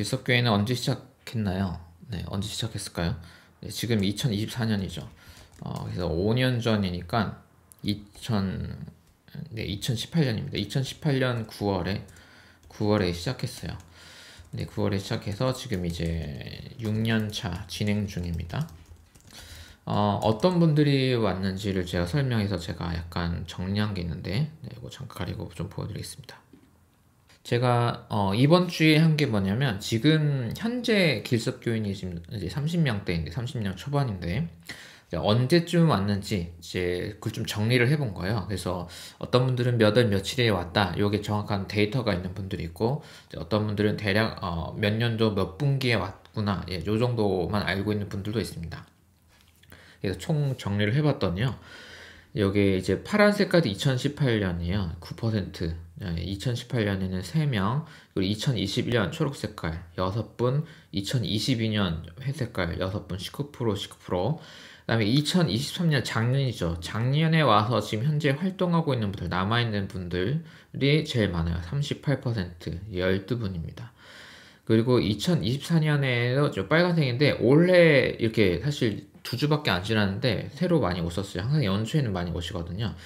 길섭교회는 언제 시작했나요? 네, 언제 시작했을까요? 네, 지금 2024년이죠. 어, 그래서 5년 전이니까 2000, 네, 2018년입니다. 2018년 9월에 9월에 시작했어요. 네, 9월에 시작해서 지금 이제 6년 차 진행 중입니다. 어, 어떤 분들이 왔는지를 제가 설명해서 제가 약간 정리한 게 있는데 네, 이거 잠깐 가리고 좀 보여드리겠습니다. 제가 어, 이번 주에 한 게 뭐냐면 지금 현재 길섭교인이 지금 이제 30명대인데 30명 초반인데 언제쯤 왔는지 이제 그걸 좀 정리를 해본 거예요. 그래서 어떤 분들은 몇 월 며칠에 왔다. 요게 정확한 데이터가 있는 분들이 있고 어떤 분들은 대략 어, 몇 년도 몇 분기에 왔구나. 예, 요 정도만 알고 있는 분들도 있습니다. 그래서 총 정리를 해봤더니요. 여기 이제 파란 색깔이 2018년이에요. 9%. 2018년에는 3명, 그리고 2021년 초록 색깔 6분, 2022년 회색깔 6분, 19%, 19%. 그다음에 2023년 작년이죠. 작년에 와서 지금 현재 활동하고 있는 분들 남아 있는 분들이 제일 많아요. 38% 12분입니다. 그리고 2024년에도 빨간색인데 올해 이렇게 사실 두 주밖에 안 지났는데 새로 많이 오셨어요. 항상 연초에는 많이 오시거든요.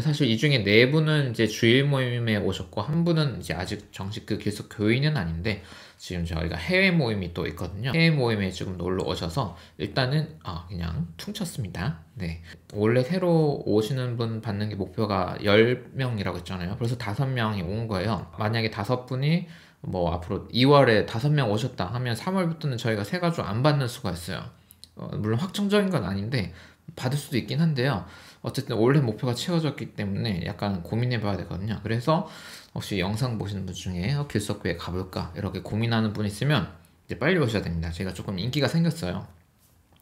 사실 이 중에 네 분은 이제 주일 모임에 오셨고 한 분은 이제 아직 정식 그계속 교인은 아닌데 지금 저희가 해외 모임이 또 있거든요. 해외 모임에 지금 놀러 오셔서 일단은 아 그냥 퉁쳤습니다. 네. 원래 새로 오시는 분 받는 게 목표가 10명이라고 했잖아요. 벌써 5명이 온 거예요. 만약에 5분이 뭐 앞으로 2월에 5명 오셨다 하면 3월부터는 저희가 세 가족 안 받는 수가 있어요. 어, 물론 확정적인 건 아닌데 받을 수도 있긴 한데요. 어쨌든 올해 목표가 채워졌기 때문에 약간 고민해 봐야 되거든요. 그래서 혹시 영상 보시는 분 중에 어, 길석교에 가볼까 이렇게 고민하는 분 있으면 이제 빨리 오셔야 됩니다. 제가 조금 인기가 생겼어요.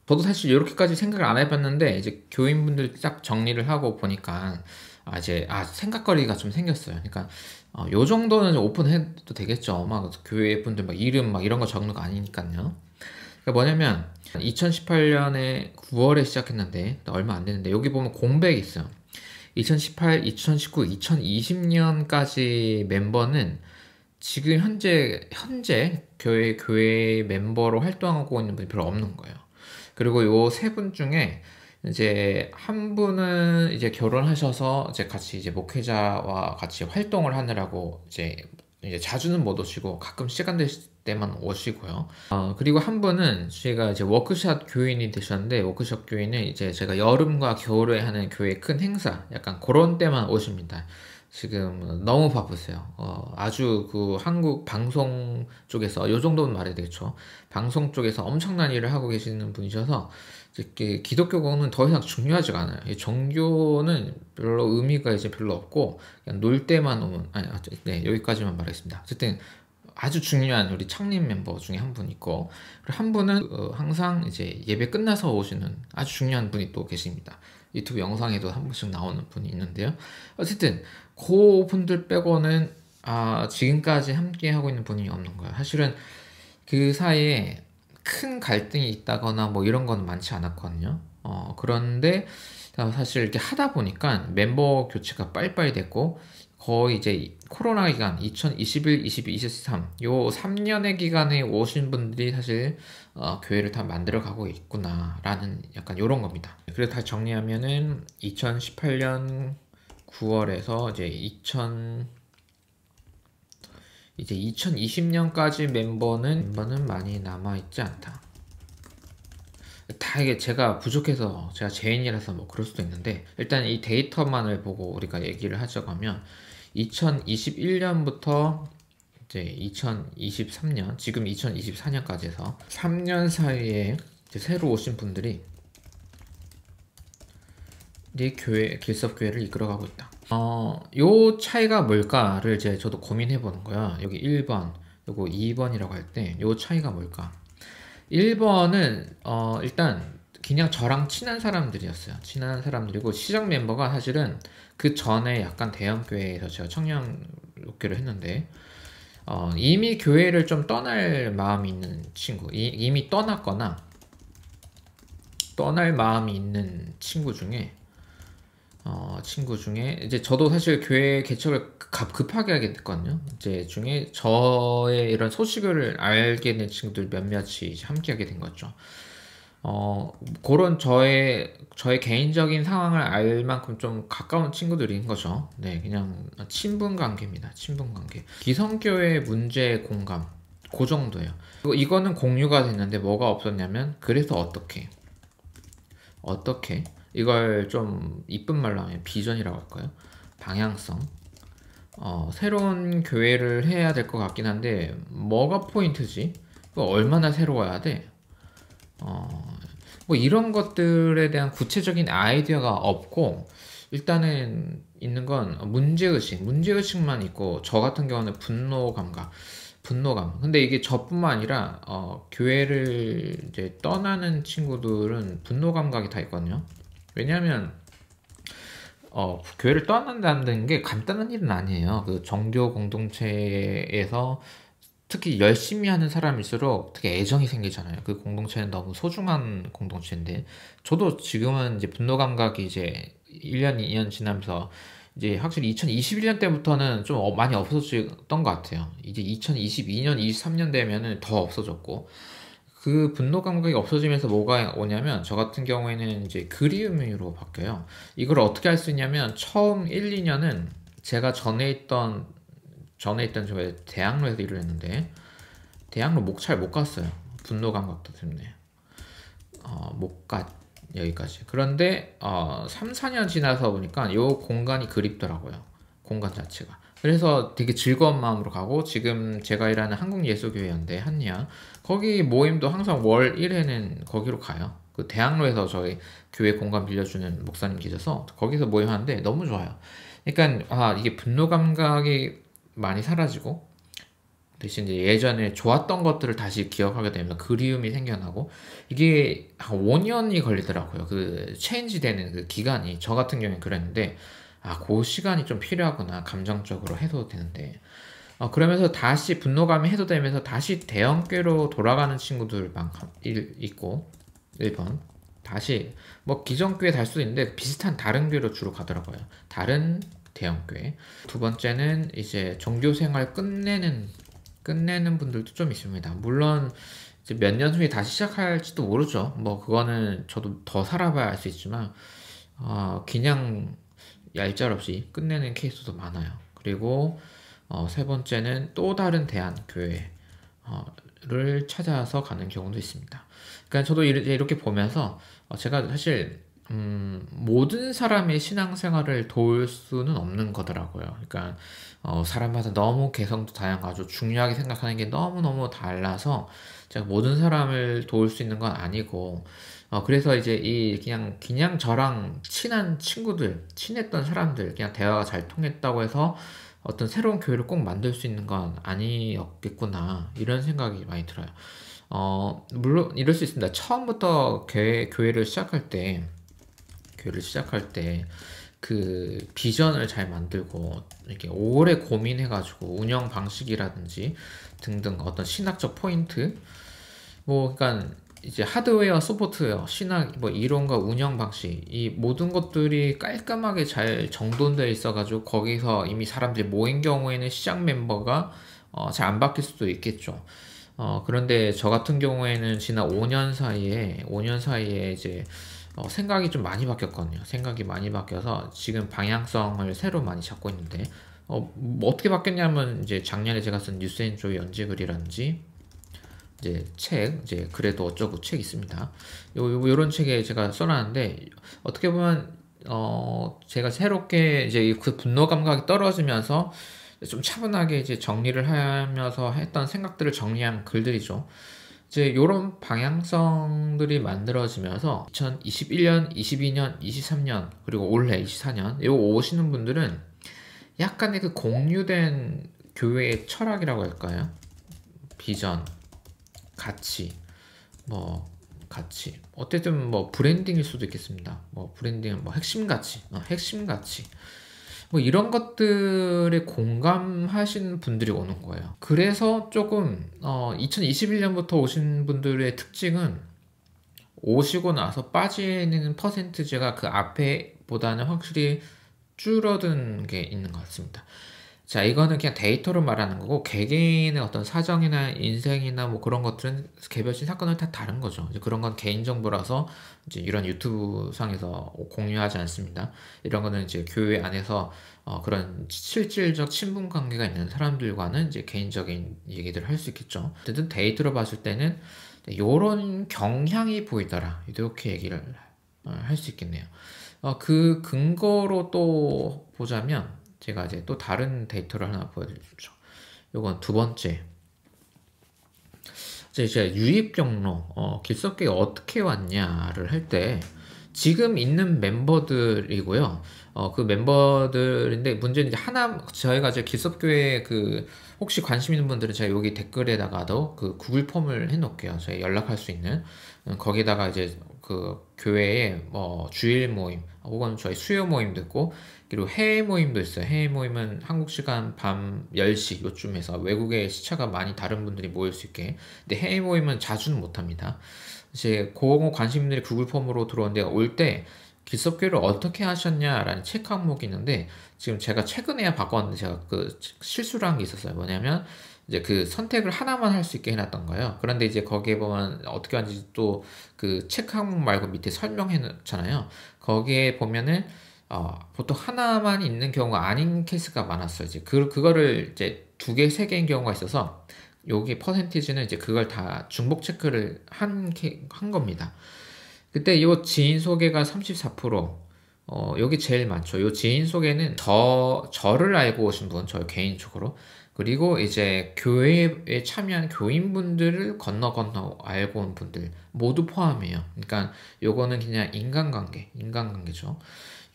저도 사실 이렇게까지 생각을 안 해봤는데 이제 교인분들 딱 정리를 하고 보니까 아 이제 아 생각거리가 좀 생겼어요. 그러니까 어, 요 정도는 오픈해도 되겠죠. 막 교회 분들 막 이름 막 이런 거 적는 거 아니니까요. 그러니까 뭐냐면 2018년에 9월에 시작했는데 얼마 안 됐는데 여기 보면 공백이 있어요. 2018, 2019, 2020년까지 멤버는 지금 현재 현재 교회 교회 멤버로 활동하고 있는 분이 별로 없는 거예요. 그리고 요 세 분 중에 이제 한 분은 이제 결혼하셔서 이제 같이 이제 목회자와 같이 활동을 하느라고 이제 이제 자주는 못 오시고 가끔 시간 되실 때만 오시고요. 어, 그리고 한 분은 제가 이제 워크샵 교인이 되셨는데 워크샵 교인은 이제 제가 여름과 겨울에 하는 교회 큰 행사 약간 그런 때만 오십니다. 지금 너무 바쁘세요. 어, 아주 그 한국 방송 쪽에서 요 정도는 말해야 되겠죠. 방송 쪽에서 엄청난 일을 하고 계시는 분이셔서 이렇게 기독교는 더 이상 중요하지가 않아요. 종교는 별로 의미가 이제 별로 없고 그냥 놀 때만 오면 아니 아, 네 여기까지만 말하겠습니다. 어쨌든 아주 중요한 우리 창립 멤버 중에 한 분 있고 한 분은 어, 항상 이제 예배 끝나서 오시는 아주 중요한 분이 또 계십니다. 유튜브 영상에도 한분씩 나오는 분이 있는데요. 어쨌든 그 분들 빼고는 아 지금까지 함께 하고 있는 분이 없는 거예요. 사실은 그 사이에 큰 갈등이 있다거나 뭐 이런 건 많지 않았거든요. 어, 그런데 사실 이렇게 하다 보니까 멤버 교체가 빨리빨리 됐고 거의 이제 코로나 기간 2021, 22, 23, 요 3년의 기간에 오신 분들이 사실 어, 교회를 다 만들어 가고 있구나라는 약간 요런 겁니다. 그래서 다 정리하면은 2018년 9월에서 이제 2000 이제 2020년까지 멤버는 멤버는 많이 남아있지 않다. 다 이게 제가 부족해서 제가 제인이라서 뭐 그럴 수도 있는데 일단 이 데이터만을 보고 우리가 얘기를 하자고 하면 2021년부터 이제 2023년 지금 2024년까지 해서 3년 사이에 새로 오신 분들이 네 교회 길섭 교회를 이끌어가고 있다. 어, 요 차이가 뭘까를 이제 저도 고민해 보는 거야. 여기 1번, 요거 2번이라고 할때요 차이가 뭘까? 1번은 어, 일단 그냥 저랑 친한 사람들이었어요. 친한 사람들이고 시장 멤버가 사실은 그 전에 약간 대형 교회에서 제가 청년 목교를 했는데 어, 이미 교회를 좀 떠날 마음이 있는 친구, 이, 이미 떠났거나 떠날 마음이 있는 친구 중에 어, 친구 중에 이제 저도 사실 교회 개척을 급하게 하게 됐거든요. 이제 중에 저의 이런 소식을 알게 된 친구들 몇몇이 함께 하게 된 거죠. 어, 그런 저의 저의 개인적인 상황을 알 만큼 좀 가까운 친구들인 거죠. 네, 그냥 친분 관계입니다. 친분 관계. 기성교회 문제 공감. 그 정도예요. 이거는 공유가 됐는데 뭐가 없었냐면 그래서 어떻게 어떻게 이걸 좀 이쁜 말로 하면 비전이라고 할까요? 방향성. 어, 새로운 교회를 해야 될 것 같긴 한데 뭐가 포인트지? 얼마나 새로워야 돼? 어, 뭐 이런 것들에 대한 구체적인 아이디어가 없고 일단은 있는 건 문제의식, 문제의식만 있고 저 같은 경우는 분노 감각, 분노감. 근데 이게 저뿐만 아니라 어, 교회를 이제 떠나는 친구들은 분노 감각이 다 있거든요. 왜냐하면 어, 교회를 떠난다는 게 간단한 일은 아니에요. 그 종교 공동체에서 특히 열심히 하는 사람일수록 특히 애정이 생기잖아요. 그 공동체는 너무 소중한 공동체인데 저도 지금은 이제 분노 감각이 이제 1년, 2년 지나면서 이제 확실히 2021년 때부터는 좀 많이 없어졌던 것 같아요. 이제 2022년, 23년 되면은 더 없어졌고 그 분노 감각이 없어지면서 뭐가 오냐면 저 같은 경우에는 이제 그리움으로 바뀌어요. 이걸 어떻게 할 수 있냐면 처음 1, 2년은 제가 전에 있던 전에 있던 저 대학로에서 일을 했는데 대학로 목잘못 갔어요. 분노 감각도 듣네. 에 어, 목갓 여기까지. 그런데 어, 3, 4년 지나서 보니까 요 공간이 그립더라고요. 공간 자체가. 그래서 되게 즐거운 마음으로 가고 지금 제가 일하는 한국예술교회였는데 한양 거기 모임도 항상 월 1회는 거기로 가요. 그 대학로에서 저희 교회 공간 빌려주는 목사님 계셔서 거기서 모임하는데 너무 좋아요. 그러니까 아 이게 분노 감각이 많이 사라지고 대신 이제 예전에 좋았던 것들을 다시 기억하게 되면 그리움이 생겨나고 이게 한 5년이 걸리더라고요. 그 체인지 되는 그 기간이 저 같은 경우는 그랬는데 아그 시간이 좀 필요하구나 감정적으로 해도 되는데 어, 그러면서 다시 분노감이 해소되면서 다시 대형꾀로 돌아가는 친구들만 있고 1번 다시 뭐 기존꾀에 달 수도 있는데 비슷한 다른 꾀로 주로 가더라고요 다른 대형꾀 두 번째는 이제 종교생활 끝내는 끝내는 분들도 좀 있습니다 물론 이제 몇 년 후에 다시 시작할지도 모르죠 뭐 그거는 저도 더 살아봐야 알 수 있지만 어, 그냥 얄짤없이 끝내는 케이스도 많아요 그리고 어, 세 번째는 또 다른 대안 교회를 찾아서 가는 경우도 있습니다. 그러니까 저도 이렇게 보면서 어, 제가 사실 음, 모든 사람의 신앙생활을 도울 수는 없는 거더라고요. 그러니까 어, 사람마다 너무 개성도 다양하고 중요하게 생각하는 게 너무 너무 달라서 제가 모든 사람을 도울 수 있는 건 아니고 어, 그래서 이제 이 그냥 그냥 저랑 친한 친구들, 친했던 사람들, 그냥 대화가 잘 통했다고 해서 어떤 새로운 교회를 꼭 만들 수 있는 건 아니었겠구나 이런 생각이 많이 들어요. 어 물론 이럴 수 있습니다. 처음부터 교회 교회를 시작할 때 교회를 시작할 때 그 비전을 잘 만들고 이렇게 오래 고민해가지고 운영 방식이라든지 등등 어떤 신학적 포인트 뭐 그러니까 이제 하드웨어, 소프트웨어, 신학, 뭐 이론과 운영 방식 이 모든 것들이 깔끔하게 잘 정돈되어 있어가지고 거기서 이미 사람들이 모인 경우에는 시장 멤버가 어, 잘 안 바뀔 수도 있겠죠. 어, 그런데 저 같은 경우에는 지난 5년 사이에 5년 사이에 이제 어, 생각이 좀 많이 바뀌었거든요. 생각이 많이 바뀌어서 지금 방향성을 새로 많이 잡고 있는데 어, 뭐 어떻게 바뀌었냐면 이제 작년에 제가 쓴 뉴스앤조이 연재글이라든지 이제 책, 이제 그래도 어쩌고 책 있습니다. 요, 요, 요런 책에 제가 써놨는데, 어떻게 보면, 어, 제가 새롭게 이제 그 분노 감각이 떨어지면서 좀 차분하게 이제 정리를 하면서 했던 생각들을 정리한 글들이죠. 이제 요런 방향성들이 만들어지면서 2021년, 22년, 23년, 그리고 올해 24년, 요 오시는 분들은 약간의 그 공유된 교회의 철학이라고 할까요? 비전, 가치 뭐 가치 어쨌든 뭐 브랜딩일 수도 있겠습니다 뭐 브랜딩은 뭐 핵심 가치 어, 핵심 가치 뭐 이런 것들에 공감하신 분들이 오는 거예요 그래서 조금 어, 2021년부터 오신 분들의 특징은 오시고 나서 빠지는 퍼센트제가 그 앞에 보다는 확실히 줄어든 게 있는 것 같습니다 자, 이거는 그냥 데이터로 말하는 거고, 개개인의 어떤 사정이나 인생이나 뭐 그런 것들은 개별신 사건을 다 다른 거죠. 이제 그런 건 개인정보라서 이제 이런 유튜브상에서 공유하지 않습니다. 이런 거는 이제 교회 안에서 어, 그런 실질적 친분 관계가 있는 사람들과는 이제 개인적인 얘기들을 할 수 있겠죠. 어쨌든 데이터로 봤을 때는 이런 경향이 보이더라. 이렇게 얘기를 어, 할수 있겠네요. 어, 그 근거로 또 보자면, 제가 이제 또 다른 데이터를 하나 보여드리죠. 이건 두 번째. 이제 제가 유입 경로, 어, 길섭계 어떻게 왔냐를 할 때 지금 있는 멤버들이고요. 어, 그 멤버들인데 문제는 이제 하나 저희가 이제 길섭교회 그 혹시 관심 있는 분들은 제가 여기 댓글에다가도 그 구글 폼을 해놓을게요. 저희 연락할 수 있는 음, 거기다가 이제 그교회의뭐 주일 모임 혹은 저희 수요 모임도 있고 그리고 해외 모임도 있어요. 해외 모임은 한국 시간 밤 10시 요쯤에서 외국의 시차가 많이 다른 분들이 모일 수 있게 근데 해외 모임은 자주는 못합니다. 이제 고용 관심들이 구글 폼으로 들어오는데 올때 길섭교를 어떻게 하셨냐라는 책 항목이 있는데 지금 제가 최근에야 바꿨는데 제가 그 실수를 한 게 있었어요. 뭐냐면 이제 그 선택을 하나만 할 수 있게 해놨던 거예요. 그런데 이제 거기에 보면 어떻게 하는지 또 그 체크 항목 말고 밑에 설명해 놓잖아요. 거기에 보면은 어, 보통 하나만 있는 경우가 아닌 케이스가 많았어요. 이제 그, 그거를 이제 두 개, 세 개인 경우가 있어서 여기 퍼센티지는 이제 그걸 다 중복 체크를 한, 한 겁니다. 그때 이 지인 소개가 34%, 어, 여기 제일 많죠. 이 지인 소개는 저, 저를 알고 오신 분, 저 개인적으로 그리고 이제 교회에 참여한 교인분들을 건너 건너 알고 온 분들 모두 포함해요. 그러니까 요거는 그냥 인간관계, 인간관계죠.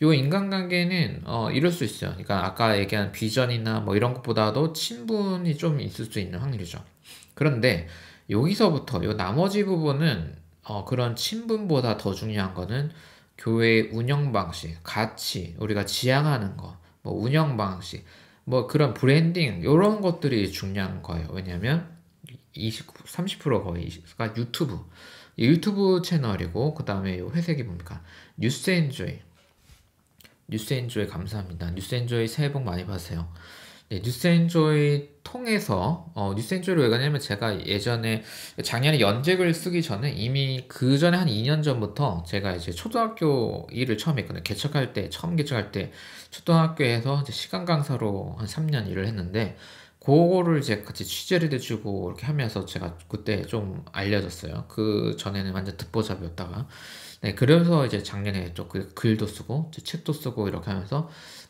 요 인간관계는 어, 이럴 수 있어요. 그러니까 아까 얘기한 비전이나 뭐 이런 것보다도 친분이 좀 있을 수 있는 확률이죠. 그런데 여기서부터 요 나머지 부분은 어, 그런 친분보다 더 중요한 거는 교회 운영 방식, 가치, 우리가 지향하는 거, 뭐 운영 방식, 뭐 그런 브랜딩 이런 것들이 중요한 거예요. 왜냐하면 29, 30% 거의가 유튜브 유튜브 채널이고 그 다음에 회색이 뭡니까 뉴스엔조이 뉴스엔조이 감사합니다. 뉴스엔조이 새해 복 많이 받으세요. 네, 뉴스앤조이 통해서 어, 뉴스앤조이를 왜 가냐면 제가 예전에 작년에 연재글 쓰기 전에 이미 그 전에 한 2년 전부터 제가 이제 초등학교 일을 처음 했거든요. 개척할 때 처음 개척할 때 초등학교에서 시간 강사로 한 3년 일을 했는데 그거를 이제 같이 취재를 해주고 이렇게 하면서 제가 그때 좀 알려졌어요. 그 전에는 완전 듣보잡이었다가 네, 그래서 이제 작년에 또그 글도 쓰고 책도 쓰고 이렇게 하면서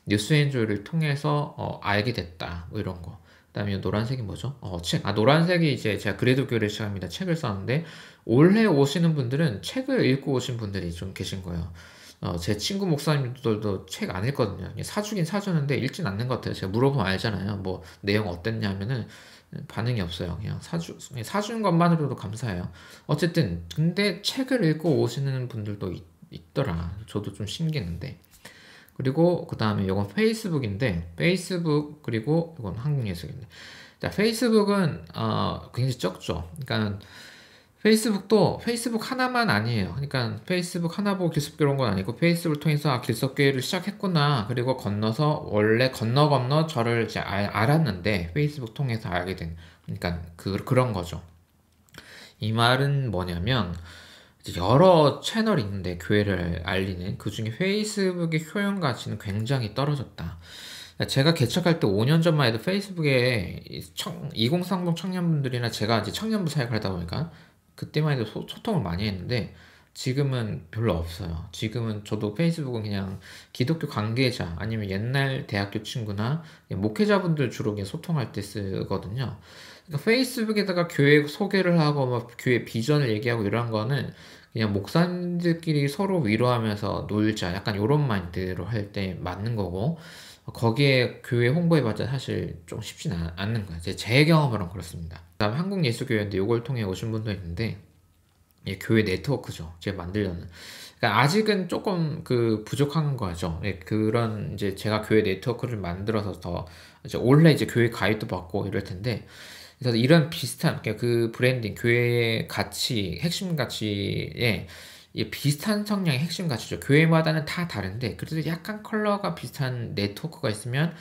뉴스앤조이를 통해서 어, 알게 됐다 뭐 이런 거. 그다음에 노란색이 뭐죠? 어, 책. 아 노란색이 이제 제가 그래도 교를 시작합니다. 책을 썼는데 올해 오시는 분들은 책을 읽고 오신 분들이 좀 계신 거예요. 어, 제 친구 목사님들도 책 안 읽거든요. 사주긴 사주는데 읽진 않는 것 같아요. 제가 물어보면 알잖아요. 뭐 내용 어땠냐면은 반응이 없어요. 그냥 사주 사준 것만으로도 감사해요. 어쨌든 근데 책을 읽고 오시는 분들도 있, 더라 저도 좀 신기했는데 그리고 그 다음에 이건 페이스북인데 페이스북 그리고 이건 한국예술인데 자 페이스북은 어, 굉장히 적죠. 그러니까 페이스북도 페이스북 하나만 아니에요. 그러니까 페이스북 하나 보고 길섭교온건 아니고 페이스북을 통해서 아, 길섭교를 시작했구나. 그리고 건너서 원래 건너 건너 저를 이제 알, 알았는데 페이스북 통해서 알게 된 그러니까 그, 그런 거죠. 이 말은 뭐냐면 여러 채널이 있는데 교회를 알리는 그중에 페이스북의 효용 가치는 굉장히 떨어졌다. 그러니까 제가 개척할 때 5년 전만 해도 페이스북에 2030 청년분들이나 제가 이제 청년부 사역을 하다 보니까 그때만 해도 소, 통을 많이 했는데 지금은 별로 없어요. 지금은 저도 페이스북은 그냥 기독교 관계자 아니면 옛날 대학교 친구나 목회자분들 주로 소통할 때 쓰거든요. 그러니까 페이스북에다가 교회 소개를 하고 막 뭐 교회 비전을 얘기하고 이런 거는 그냥 목사님들끼리 서로 위로하면서 놀자 약간 이런 마인드로 할 때 맞는 거고 거기에 교회 홍보해봤자 사실 좀 쉽진 않은 거예요. 제, 제 경험으로는 그렇습니다. 그다음 한국 예수교회인데 이걸 통해 오신 분도 있는데 예, 교회 네트워크죠. 제가 만들려는. 그러니까 아직은 조금 그 부족한 거죠. 예, 그런 이제 제가 교회 네트워크를 만들어서 더 이제 원래 이제 교회 가입도 받고 이럴 텐데 그래서 이런 비슷한 그 브랜딩 교회의 가치 핵심 가치에 비슷한 성향의 핵심 가치죠. 교회마다는 다 다른데 그래도 약간 컬러가 비슷한 네트워크가 있으면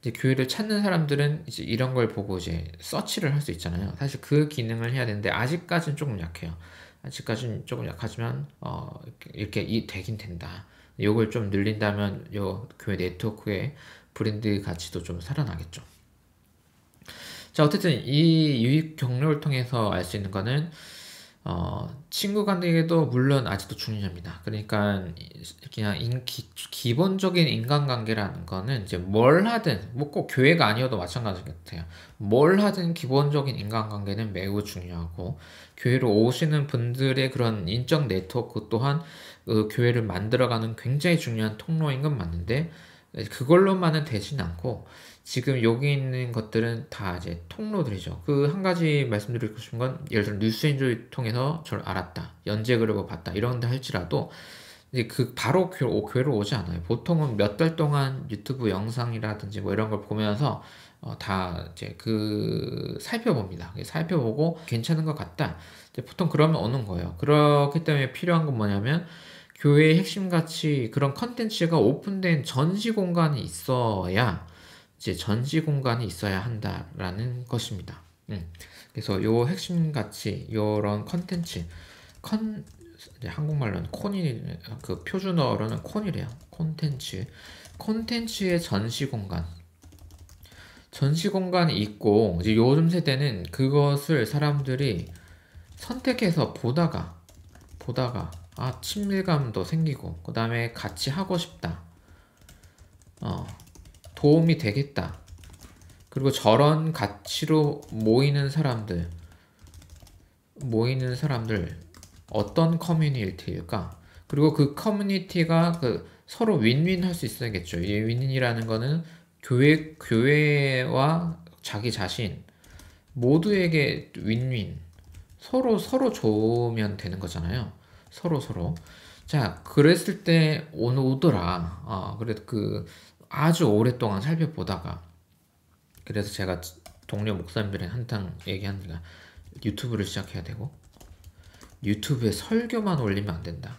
이제 교회를 찾는 사람들은 이제 이런 걸 보고 이제 서치를 할 수 있잖아요. 사실 그 기능을 해야 되는데 아직까지는 조금 약해요. 아직까지는 조금 약하지만 어 이렇게 이 되긴 된다. 이걸 좀 늘린다면 요 교회 네트워크의 브랜드 가치도 좀 살아나겠죠. 자, 어쨌든 이유익 경로를 통해서 알 수 있는 거는 어, 친구 관계도 물론 아직도 중요합니다. 그러니까 그냥 인, 기, 기본적인 인간관계라는 거는 이제 뭘 하든 뭐 꼭 교회가 아니어도 마찬가지 같아요. 뭘 하든 기본적인 인간관계는 매우 중요하고 교회로 오시는 분들의 그런 인적 네트워크 또한 그 교회를 만들어가는 굉장히 중요한 통로인 건 맞는데 네, 그걸로만은 되진 않고 지금 여기 있는 것들은 다 이제 통로들이죠. 그 한 가지 말씀드리고 싶은 건 예를 들어 뉴스인조를 통해서 저를 알았다, 연재글을 봤다 이런데 할지라도 이제 그 바로 교회로 오지 않아요. 보통은 몇 달 동안 유튜브 영상이라든지 뭐 이런 걸 보면서 어, 다 이제 그 살펴봅니다. 살펴보고 괜찮은 것 같다. 보통 그러면 오는 거예요. 그렇기 때문에 필요한 건 뭐냐면 교회의 핵심 가치 그런 컨텐츠가 오픈된 전시 공간이 있어야 이제 전시 공간이 있어야 한다라는 것입니다. 음. 그래서 요 핵심 가치 요런 컨텐츠 컨 한국말로는 콘이 그 표준어로는 콘이래요. 콘텐츠 콘텐츠의 전시 공간 전시 공간이 있고 이제 요즘 세대는 그것을 사람들이 선택해서 보다가 보다가 아 친밀감도 생기고 그 다음에 같이 하고 싶다 어, 도움이 되겠다 그리고 저런 가치로 모이는 사람들 모이는 사람들 어떤 커뮤니티일까 그리고 그 커뮤니티가 그 서로 윈윈 할 수 있어야겠죠 이 윈윈이라는 거는 교회 교회와 자기 자신 모두에게 윈윈 서로 서로 좋으면 되는 거잖아요 서로 서로. 자, 그랬을 때 오더라. 어, 그래도 그 아주 오랫동안 살펴보다가 그래서 제가 동료 목사님들이 한탕 얘기합니다. 유튜브를 시작해야 되고 유튜브에 설교만 올리면 안 된다.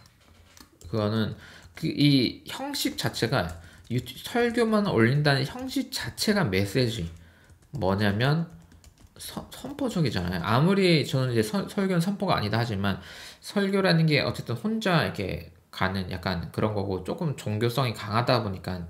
그거는 그이 형식 자체가 유튜, 설교만 올린다는 형식 자체가 메시지 뭐냐면 서, 선포적이잖아요. 아무리 저는 이제 서, 설교는 선포가 아니다 하지만 설교라는 게 어쨌든 혼자 이렇게 가는 약간 그런 거고 조금 종교성이 강하다 보니까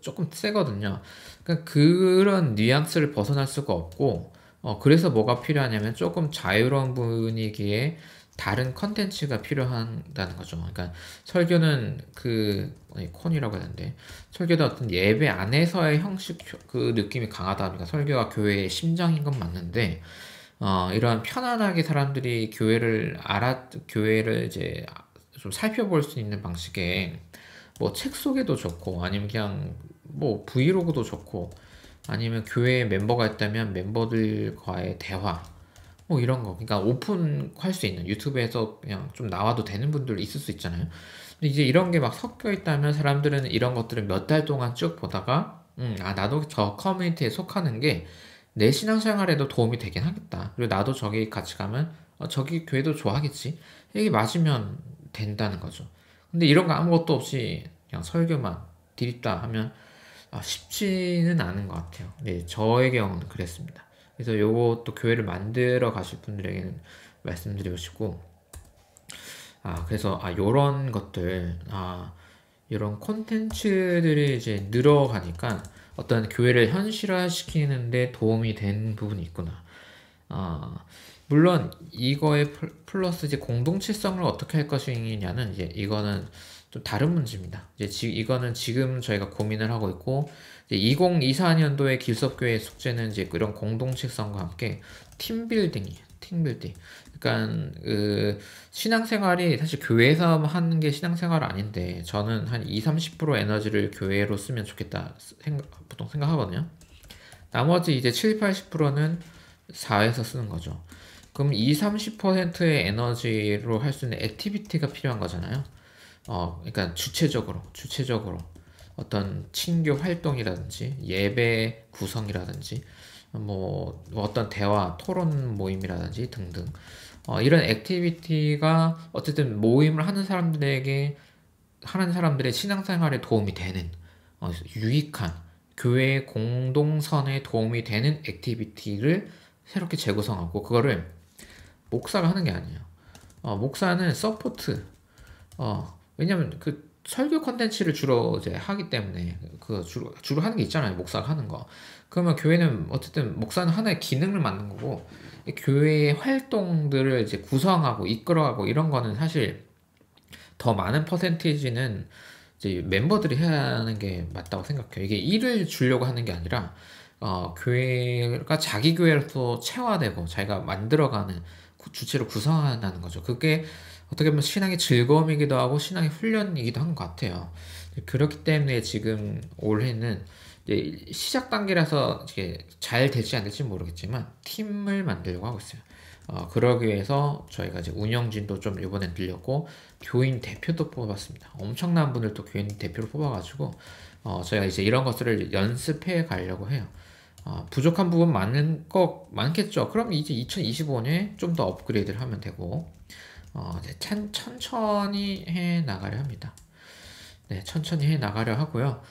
조금 세거든요. 그러니까 그런 뉘앙스를 벗어날 수가 없고 어, 그래서 뭐가 필요하냐면 조금 자유로운 분위기에 다른 컨텐츠가 필요한다는 거죠. 그러니까 설교는 그 아니, 콘이라고 하는데 설교도 어떤 예배 안에서의 형식 그 느낌이 강하다. 그니까 설교가 교회의 심장인 건 맞는데 어, 이러한 편안하게 사람들이 교회를 알아 교회를 이제 좀 살펴볼 수 있는 방식의 뭐책 소개도 좋고 아니면 그냥 뭐 브이로그도 좋고 아니면 교회 멤버가 있다면 멤버들과의 대화 뭐 이런 거 그러니까 오픈할 수 있는 유튜브에서 그냥 좀 나와도 되는 분들 있을 수 있잖아요 근데 이제 이런 게 막 섞여 있다면 사람들은 이런 것들을 몇 달 동안 쭉 보다가 음, 아 나도 저 커뮤니티에 속하는 게내 신앙생활에도 도움이 되긴 하겠다. 그리고 나도 저기 같이 가면 어, 저기 교회도 좋아하겠지. 이게 맞으면 된다는 거죠. 근데 이런 거 아무것도 없이 그냥 설교만 디립다 하면 아, 쉽지는 않은 것 같아요. 네, 저의 경우는 그랬습니다. 그래서 요것도 교회를 만들어 가실 분들에게는 말씀드리고 싶고, 아, 그래서, 아, 요런 것들, 아, 이런 콘텐츠들이 이제 늘어가니까, 어떤 교회를 현실화시키는데 도움이 된 부분이 있구나. 아, 물론 이거에 플러스 이제 공동체성을 어떻게 할 것이냐는 이제 이거는 좀 다른 문제입니다. 이제 지, 이거는 지금 저희가 고민을 하고 있고 2024년도에 길섭교회 숙제는 이제 이런 공동체성과 함께 팀빌딩이에요. 팀빌딩. 그러니까 그 신앙생활이 사실 교회에서 하는 게 신앙생활 아닌데 저는 한 2, 30% 에너지를 교회로 쓰면 좋겠다 생각, 보통 생각하거든요. 나머지 이제 7, 80%는 사회에서 쓰는 거죠. 그럼 2, 30%의 에너지로 할 수 있는 액티비티가 필요한 거잖아요. 어, 그러니까 주체적으로, 주체적으로 어떤 친교 활동이라든지 예배 구성이라든지 뭐 어떤 대화, 토론 모임이라든지 등등 어, 이런 액티비티가 어쨌든 모임을 하는 사람들에게 하는 사람들의 신앙생활에 도움이 되는 어, 유익한 교회 공동선에 도움이 되는 액티비티를 새롭게 재구성하고 그거를 목사가 하는 게 아니에요. 어, 목사는 서포트. 어, 왜냐면 하그 설교 컨텐츠를 주로 이제 하기 때문에 그 주로 주로 하는 게 있잖아요. 목사가 하는 거. 그러면 교회는 어쨌든 목사는 하나의 기능을 맡는 거고 교회의 활동들을 이제 구성하고 이끌어가고 이런 거는 사실 더 많은 퍼센테이지는 이제 멤버들이 해야 하는 게 맞다고 생각해요. 이게 일을 주려고 하는 게 아니라 어, 교회가 자기 교회로서 체화되고 자기가 만들어가는 주체로 구성한다는 거죠. 그게 어떻게 보면 신앙의 즐거움이기도 하고 신앙의 훈련이기도 한 것 같아요. 그렇기 때문에 지금 올해는 이제 시작 단계라서 이게 잘 될지 안 될지 모르겠지만 팀을 만들려고 하고 있어요. 어, 그러기 위해서 저희가 이제 운영진도 좀 이번에 늘렸고 교인 대표도 뽑았습니다. 엄청난 분을 또 교인 대표로 뽑아가지고 어, 저희가 이제 이런 것들을 연습해 가려고 해요. 어, 부족한 부분 많은 거 많겠죠. 그럼 이제 2025년에 좀 더 업그레이드를 하면 되고 어, 이제 찬, 천천히 해 나가려 합니다. 네, 천천히 해 나가려 하고요.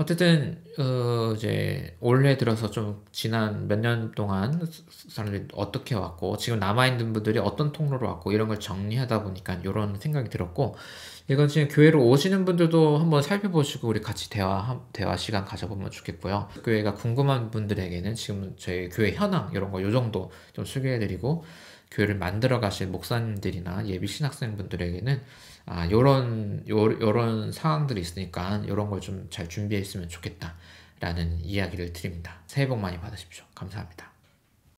어쨌든 어 이제 올해 들어서 좀 지난 몇 년 동안 사람들이 어떻게 왔고 지금 남아 있는 분들이 어떤 통로로 왔고 이런 걸 정리하다 보니까 이런 생각이 들었고 이건 지금 교회로 오시는 분들도 한번 살펴보시고 우리 같이 대화 대화 시간 가져보면 좋겠고요. 교회가 궁금한 분들에게는 지금 저희 교회 현황 이런 거 요 정도 좀 소개해드리고 교회를 만들어 가실 목사님들이나 예비 신학생 분들에게는 아, 요런, 요, 요런 상황들이 있으니까 요런 걸 좀 잘 준비했으면 좋겠다라는 이야기를 드립니다. 새해 복 많이 받으십시오. 감사합니다.